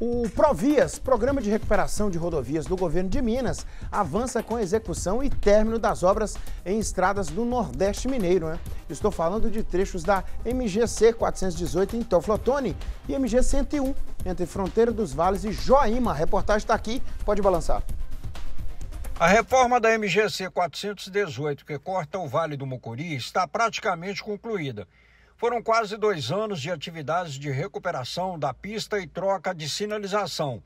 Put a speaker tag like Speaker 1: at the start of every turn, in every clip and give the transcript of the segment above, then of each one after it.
Speaker 1: O Provias, Programa de Recuperação de Rodovias do Governo de Minas, avança com a execução e término das obras em estradas do Nordeste Mineiro. Né? Estou falando de trechos da MGC 418 em Toflotone e MG 101 entre Fronteira dos Vales e Joaíma. A reportagem está aqui, pode balançar. A reforma da MGC 418, que corta o Vale do Mucuri, está praticamente concluída foram quase dois anos de atividades de recuperação da pista e troca de sinalização.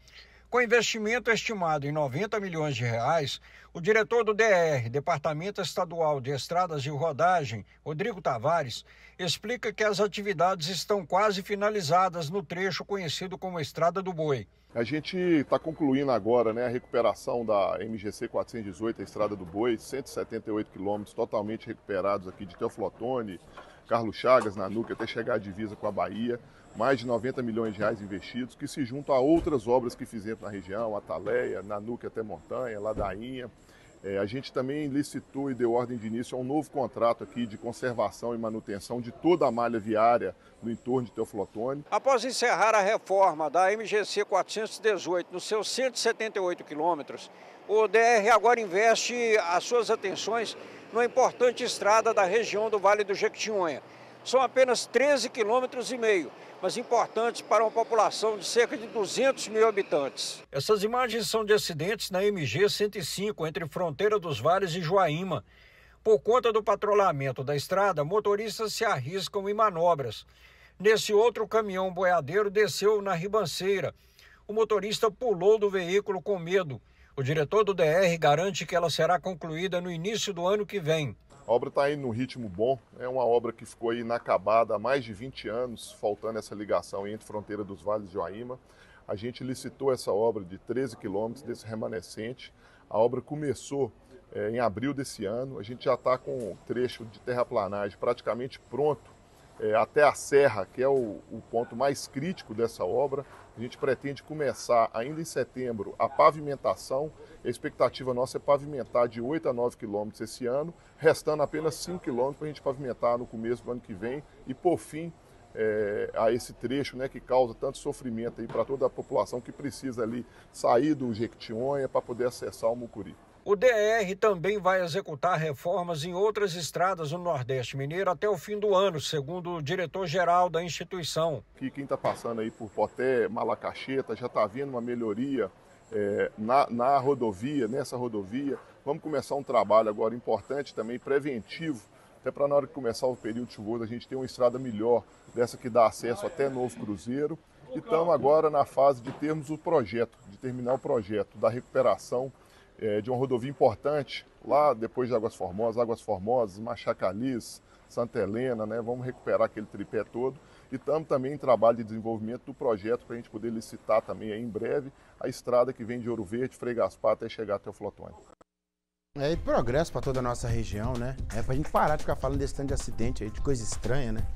Speaker 1: Com investimento estimado em 90 milhões de reais, o diretor do DR, Departamento Estadual de Estradas e Rodagem, Rodrigo Tavares, explica que as atividades estão quase finalizadas no trecho conhecido como Estrada
Speaker 2: do Boi. A gente está concluindo agora né, a recuperação da MGC 418, a Estrada do Boi, 178 quilômetros totalmente recuperados aqui de Teoflotone, Carlos Chagas, na Nuca, até chegar à divisa com a Bahia, mais de 90 milhões de reais investidos, que se juntam a outras obras que fizemos na região, Ataleia, Nanuque até Montanha, Ladainha. É, a gente também licitou e deu ordem de início a um novo contrato aqui de conservação e manutenção de toda a malha viária no entorno de Teoflotone.
Speaker 1: Após encerrar a reforma da MGC 418 nos seus 178 quilômetros, o DR agora investe as suas atenções numa importante estrada da região do Vale do Jequitinhonha. São apenas 13 quilômetros e meio, mas importantes para uma população de cerca de 200 mil habitantes. Essas imagens são de acidentes na MG 105, entre Fronteira dos Vales e Joaíma. Por conta do patrulhamento da estrada, motoristas se arriscam em manobras. Nesse outro caminhão boiadeiro desceu na ribanceira. O motorista pulou do veículo com medo. O diretor do DR garante que ela será
Speaker 2: concluída no início do ano que vem. A obra está indo num ritmo bom, é uma obra que ficou inacabada há mais de 20 anos, faltando essa ligação entre Fronteira dos Vales de Joaíma. A gente licitou essa obra de 13 quilômetros desse remanescente. A obra começou é, em abril desse ano, a gente já está com o trecho de terraplanagem praticamente pronto é, até a Serra, que é o, o ponto mais crítico dessa obra. A gente pretende começar ainda em setembro a pavimentação. A expectativa nossa é pavimentar de 8 a 9 quilômetros esse ano, restando apenas 5 quilômetros para a gente pavimentar no começo do ano que vem e por fim é, a esse trecho né, que causa tanto sofrimento para toda a população que precisa ali sair do Jequitinhonha para poder acessar o Mucuri. O DR
Speaker 1: também vai executar reformas em outras estradas no Nordeste Mineiro até o fim do ano,
Speaker 2: segundo o diretor-geral da instituição. quem está passando aí por Poté, Malacacheta, já está vendo uma melhoria é, na, na rodovia, nessa rodovia. Vamos começar um trabalho agora importante também, preventivo, até para na hora que começar o período chuvoso a gente ter uma estrada melhor, dessa que dá acesso até Novo Cruzeiro. E estamos agora na fase de termos o projeto, de terminar o projeto da recuperação é, de uma rodovia importante, lá depois de Águas Formosas, Águas Formosas, Machacalis, Santa Helena, né? Vamos recuperar aquele tripé todo. E estamos também em trabalho de desenvolvimento do projeto para a gente poder licitar também em breve a estrada que vem de Ouro Verde, Frei Gaspar, até chegar até o Flotone.
Speaker 1: É, e progresso para toda a nossa região, né? É para a gente parar de ficar falando desse tanto de acidente aí, de coisa estranha, né?